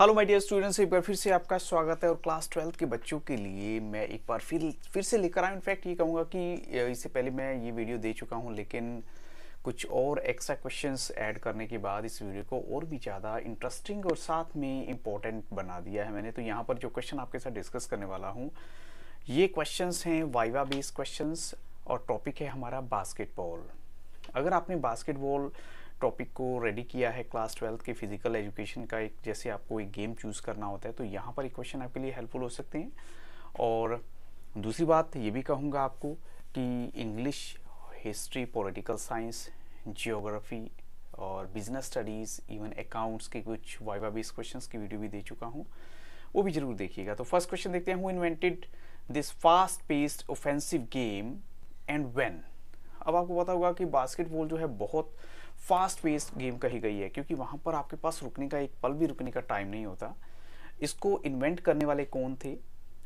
hello my dear students एक बार फिर से आपका स्वागत है और क्लास ट्वेल्थ के बच्चों के लिए मैं एक बार फिर फिर से लेकर आया इनफैक्ट ये कहूँगा कि इससे पहले मैं ये वीडियो दे चुका हूँ लेकिन कुछ और एक्स्ट्रा क्वेश्चंस ऐड करने के बाद इस वीडियो को और भी ज़्यादा इंटरेस्टिंग और साथ में इम्पोर्टेंट बना दिया है मैंने तो यहाँ पर जो क्वेश्चन आपके साथ डिस्कस करने वाला हूँ ये क्वेश्चन हैं वाइवा बेस्ड क्वेश्चन और टॉपिक है हमारा बास्केटबॉल अगर आपने बास्केटबॉल टॉपिक को रेडी किया है क्लास ट्वेल्थ के फिजिकल एजुकेशन का एक जैसे आपको एक गेम चूज़ करना होता है तो यहाँ पर एक क्वेश्चन आपके लिए हेल्पफुल हो सकते हैं और दूसरी बात ये भी कहूँगा आपको कि English history political science geography और बिजनेस स्टडीज़ इवन अकाउंट्स के कुछ वाइवा बेस क्वेश्चन की वीडियो भी दे चुका हूँ वो भी जरूर देखिएगा तो फर्स्ट क्वेश्चन देखते हैं who invented this fast paced offensive game and when अब आपको पता होगा कि बास्केटबॉल जो है बहुत फास्ट पेस गेम कही गई है क्योंकि वहाँ पर आपके पास रुकने का एक पल भी रुकने का टाइम नहीं होता इसको इन्वेंट करने वाले कौन थे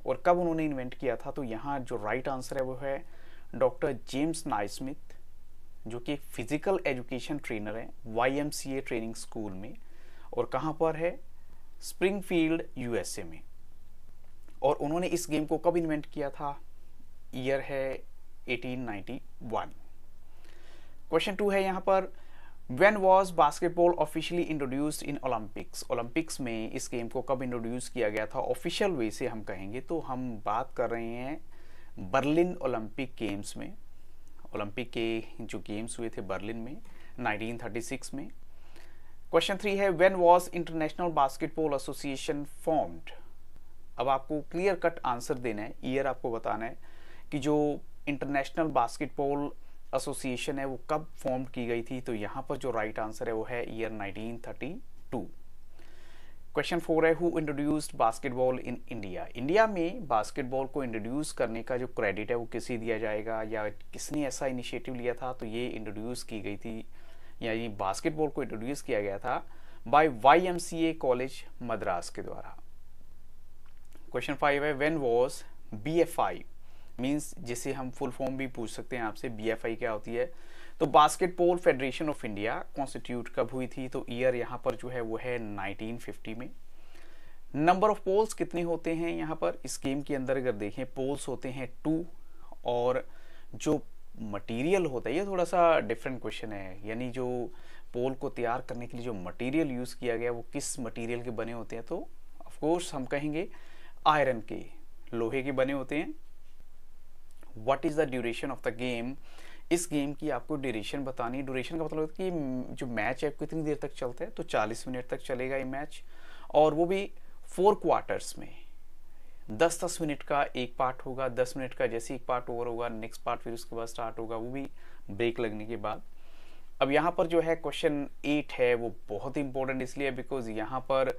और कब उन्होंने इन्वेंट किया था तो यहाँ जो राइट आंसर है वो है डॉक्टर जेम्स नाइस्मिथ जो कि एक फिजिकल एजुकेशन ट्रेनर है वाई ट्रेनिंग स्कूल में और कहाँ पर है स्प्रिंगफील्ड यूएसए में और उन्होंने इस गेम को कब इन्वेंट किया था ईयर है 1891 क्वेश्चन टू है यहाँ पर when was basketball officially introduced in Olympics Olympics में इस गेम को कब इंट्रोड्यूस किया गया था ऑफिशियल वे से हम कहेंगे तो हम बात कर रहे हैं बर्लिन ओलंपिक गेम्स में ओलंपिक के जो गेम्स हुए थे बर्लिन में 1936 में क्वेश्चन थ्री है when was international basketball association formed अब आपको क्लियर कट आंसर देना है ईयर आपको बताना है कि जो इंटरनेशनल बास्केटबॉल एसोसिएशन है वो कब फॉर्म की गई थी तो यहाँ पर जो राइट right आंसर है वो है ईयर 1932 क्वेश्चन फोर है who introduced basketball in India India में बास्केटबॉल को इंट्रोड्यूस करने का जो क्रेडिट है वो किसे दिया जाएगा या किसने ऐसा इनिशिएटिव लिया था तो ये इंट्रोड्यूस की गई थी यानी बास्केटबॉल को इंट्रोड्यूस किया गया था बाय वाई कॉलेज मद्रास के द्वारा क्वेश्चन फाइव है वेन वॉज बी मीन्स जिसे हम फुल फॉर्म भी पूछ सकते हैं आपसे बीएफआई क्या होती है तो basketball federation of India constitute कब हुई थी तो ईयर यहाँ पर जो है वो है फिफ्टी में नंबर ऑफ पोल्स कितने होते हैं यहाँ पर इस गेम के अंदर अगर देखें पोल्स होते हैं टू और जो मटेरियल होता है ये थोड़ा सा डिफरेंट क्वेश्चन है यानी जो पोल को तैयार करने के लिए जो मटेरियल यूज़ किया गया वो किस मटेरियल के बने होते हैं तो ऑफ कोर्स हम कहेंगे आयरन के लोहे के बने होते हैं what is the duration of the game इस गेम की आपको ड्यूरेशन बतानी है ड्यूरेशन का मतलब कि जो मैच है कितनी देर तक चलता है तो 40 मिनट तक चलेगा ये मैच और वो भी फोर क्वार्टर्स में दस दस मिनट का एक पार्ट होगा दस मिनट का जैसे एक पार्ट ओवर होगा नेक्स्ट पार्ट फिर उसके बाद स्टार्ट होगा वो भी ब्रेक लगने के बाद अब यहाँ पर जो है क्वेश्चन एट है वो बहुत इंपॉर्टेंट इसलिए बिकॉज यहाँ पर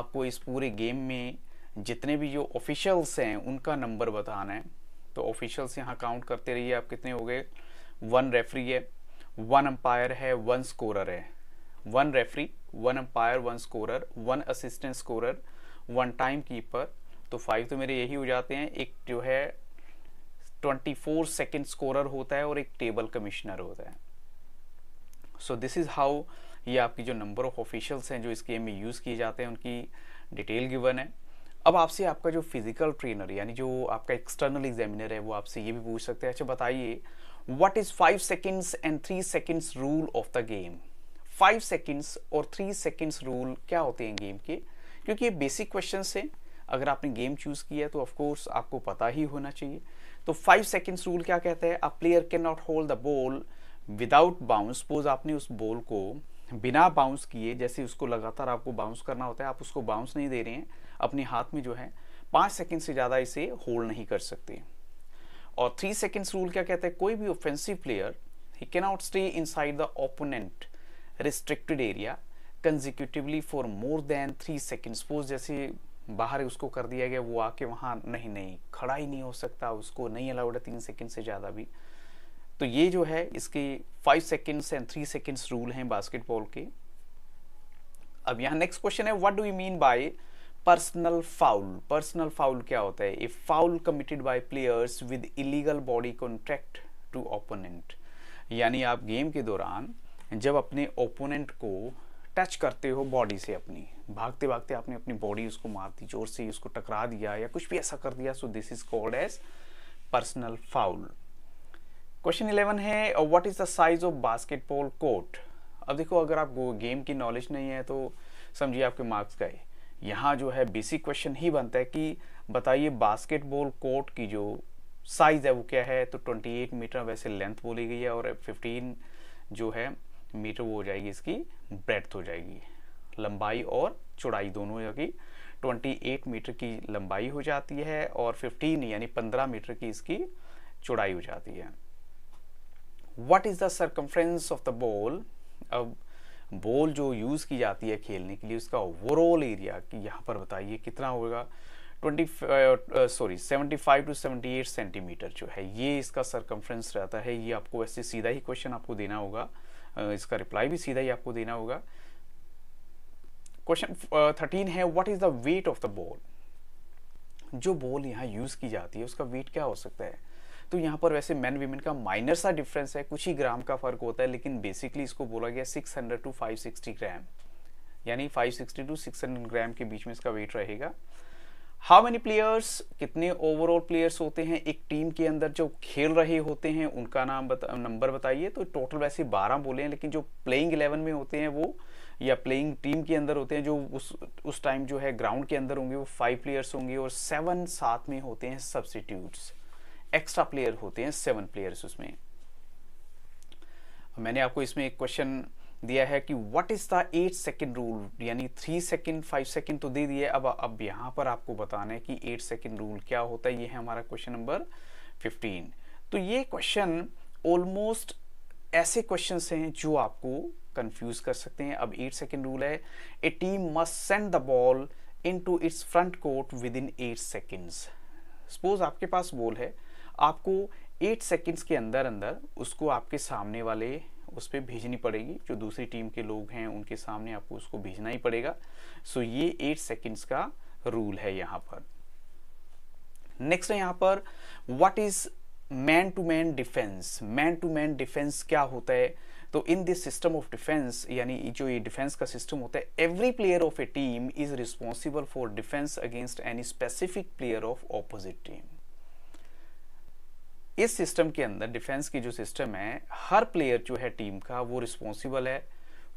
आपको इस पूरे गेम में जितने भी जो ऑफिशियल्स हैं उनका नंबर बताना है तो ऑफिशियल्स यहाँ काउंट करते रहिए आप कितने हो गए वन रेफरी है वन अंपायर है वन स्कोरर है one referee one umpire one scorer one assistant scorer one time keeper तो फाइव तो मेरे यही हो जाते हैं एक जो है ट्वेंटी फोर सेकेंड स्कोरर होता है और एक टेबल कमिश्नर होता है सो दिस इज़ हाउ ये आपकी जो नंबर ऑफ ऑफिशियल्स हैं जो इस गेम में यूज़ किए जाते हैं उनकी डिटेल गिवन है अब आपसे आपका जो फिजिकल ट्रेनर यानी जो आपका एक्सटर्नल एग्जामिनर है वो आपसे ये भी पूछ सकते हैं अच्छा बताइए what is five seconds and three seconds rule of the game five seconds और थ्री सेकेंड्स रूल क्या होते हैं गेम के क्योंकि ये बेसिक क्वेश्चन हैं अगर आपने गेम चूज़ किया है तो ऑफकोर्स आपको पता ही होना चाहिए तो फाइव सेकेंड्स रूल क्या कहते हैं a player can not hold the ball without bounce suppose आपने उस बॉल को बिना बाउंस किए जैसे उसको लगातार आपको बाउंस करना होता है आप उसको बाउंस नहीं दे रहे हैं अपने हाथ में जो है पाँच सेकेंड से ज़्यादा इसे होल्ड नहीं कर सकते और थ्री सेकेंड्स रूल क्या कहता है कोई भी offensive player he cannot stay inside the opponent restricted area consecutively for more than three second suppose जैसे बाहर उसको कर दिया गया वो आके वहाँ नहीं नहीं खड़ा ही नहीं हो सकता उसको नहीं अलाउड है तीन सेकेंड से ज़्यादा भी तो ये जो है इसके five seconds and three seconds rule हैं बास्केटबॉल के अब यहाँ नेक्स्ट क्वेश्चन है what do you mean by personal foul personal foul क्या होता है if foul committed by players with illegal body contract to opponent यानी आप गेम के दौरान जब अपने ओपोनेंट को टच करते हो बॉडी से अपनी भागते भागते आपने अपनी बॉडी उसको मार दी जोर से उसको टकरा दिया या कुछ भी ऐसा कर दिया so this is called as personal foul question eleven है what is the size of basketball court अब देखो अगर आप गेम की नॉलेज नहीं है तो समझिए आपके मार्क्स गए यहाँ जो है बेसिक क्वेश्चन ही बनता है कि बताइए बास्केटबॉल कोर्ट की जो साइज़ है वो क्या है तो 28 मीटर वैसे लेंथ बोली गई है और 15 जो है मीटर वो हो जाएगी इसकी ब्रेथ हो जाएगी लंबाई और चौड़ाई दोनों की 28 मीटर की लंबाई हो जाती है और 15 यानी 15 मीटर की इसकी चौड़ाई हो जाती है what is the circumference of the ball अब बॉल जो यूज़ की जाती है खेलने के लिए उसका ओवरऑल एरिया कि यहाँ पर बताइए कितना होगा twenty sorry seventy five to seventy eight centimeter जो है ये इसका सरकमफ्रेंस रहता है ये आपको वैसे सीधा ही क्वेश्चन आपको देना होगा uh, इसका रिप्लाई भी सीधा ही आपको देना होगा क्वेश्चन थर्टीन uh, है what is the weight of the ball जो बॉल यहाँ यूज़ की जाती है उसका वेट क्या हो सकता है तो यहाँ पर वैसे मैन वीमेन का माइनर सा डिफरेंस है कुछ ही ग्राम का फर्क होता है लेकिन बेसिकली इसको बोला गया 600 टू 560 ग्राम यानी 560 टू 600 ग्राम के बीच में इसका वेट रहेगा हाउ मेनी प्लेयर्स कितने ओवरऑल प्लेयर्स होते हैं एक टीम के अंदर जो खेल रहे होते हैं उनका नाम बता नंबर बताइए तो टोटल वैसे बारह बोले हैं लेकिन जो प्लेइंग इलेवन में होते हैं वो या प्लेइंग टीम के अंदर होते हैं जो उस उस टाइम जो है ग्राउंड के अंदर होंगे वो फाइव प्लेयर्स होंगे और सेवन साथ में होते हैं सब्सिट्यूट्स एक्स्ट्रा प्लेयर होते हैं सेवन प्लेयर्स उसमें मैंने आपको इसमें एक क्वेश्चन दिया है कि what is the eight second rule यानी थ्री सेकेंड फाइव सेकेंड तो दे दिए अब अब यहां पर आपको बताना है कि एट सेकेंड रूल क्या होता है ये है हमारा क्वेश्चन नंबर फिफ्टीन तो ये क्वेश्चन ऑलमोस्ट ऐसे क्वेश्चन हैं जो आपको कंफ्यूज कर सकते हैं अब एट सेकेंड रूल है a team must send the ball in its front court within eight seconds suppose आपके पास बॉल है आपको एट सेकेंड्स के अंदर अंदर उसको आपके सामने वाले उस पर भेजनी पड़ेगी जो दूसरी टीम के लोग हैं उनके सामने आपको उसको भेजना ही पड़ेगा सो ये एट सेकेंड्स का रूल है यहाँ पर नेक्स्ट है यहाँ पर what is man to man defence man to man defence क्या होता है तो in this system of defence यानी जो ये डिफेंस का सिस्टम होता है every player of a team is responsible for defence against any specific player of opposite team इस सिस्टम के अंदर डिफेंस की जो सिस्टम है हर प्लेयर जो है टीम का वो रिस्पॉन्सिबल है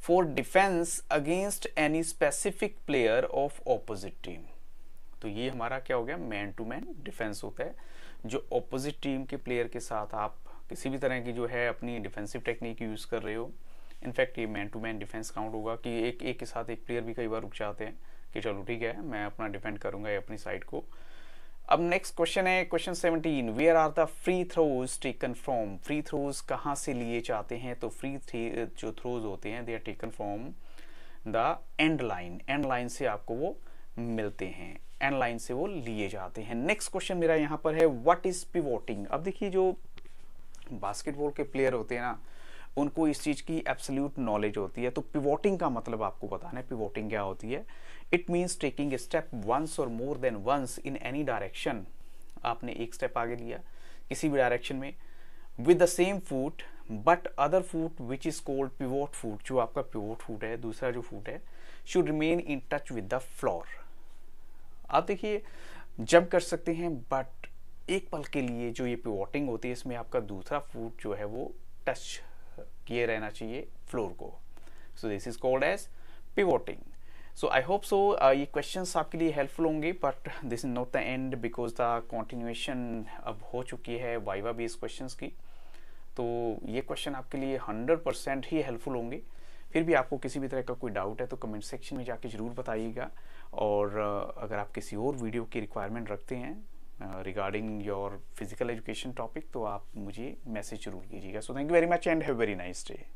for defence against any specific player of opposite team तो ये हमारा क्या हो गया मैन टू मैन डिफेंस होता है जो ऑपोजिट टीम के प्लेयर के साथ आप किसी भी तरह की जो है अपनी डिफेंसिव टेक्निक यूज़ कर रहे हो इनफैक्ट ये man to man defence count होगा कि एक एक के साथ एक प्लेयर भी कई बार रुक जाते हैं कि चलो ठीक है मैं अपना डिफेंड करूंगा ये अपनी साइड को अब नेक्स्ट क्वेश्चन है question 17 where are the free throws taken from free throws कहाँ से लिए जाते हैं तो फ्री जो थ्रोज होते हैं they are taken from the end line end line से आपको वो मिलते हैं एंड लाइन से वो लिए जाते हैं नेक्स्ट क्वेश्चन मेरा यहाँ पर है व्हाट इज पिवोटिंग अब देखिए जो बास्केटबॉल के प्लेयर होते हैं ना उनको इस चीज़ की एब्सोल्यूट नॉलेज होती है तो पिवोटिंग का मतलब आपको बताना है पिवोटिंग क्या होती है it means taking step once or more than once in any direction आपने एक स्टेप आगे लिया किसी भी डायरेक्शन में with the same foot but other foot which is called pivot foot जो आपका प्योर फूट है दूसरा जो फूट है should remain in touch with the floor आप देखिए जंप कर सकते हैं बट एक पल के लिए जो ये पिवोटिंग होती है इसमें आपका दूसरा फूट जो है वो टच किए रहना चाहिए फ्लोर को so this is called as pivoting so I hope so ये क्वेश्चन आपके लिए हेल्पफुल होंगे but this is not the end because the continuation अब हो चुकी है वाइवा बेस क्वेश्चन की तो ये क्वेश्चन आपके लिए हंड्रेड परसेंट ही हेल्पफुल होंगे फिर भी आपको किसी भी तरह का कोई डाउट है तो कमेंट सेक्शन में जाके ज़रूर बताइएगा और uh, अगर आप किसी और वीडियो की रिक्वायरमेंट रखते हैं regarding your physical education topic तो आप मुझे मैसेज जरूर कीजिएगा so thank you very much and have very nice day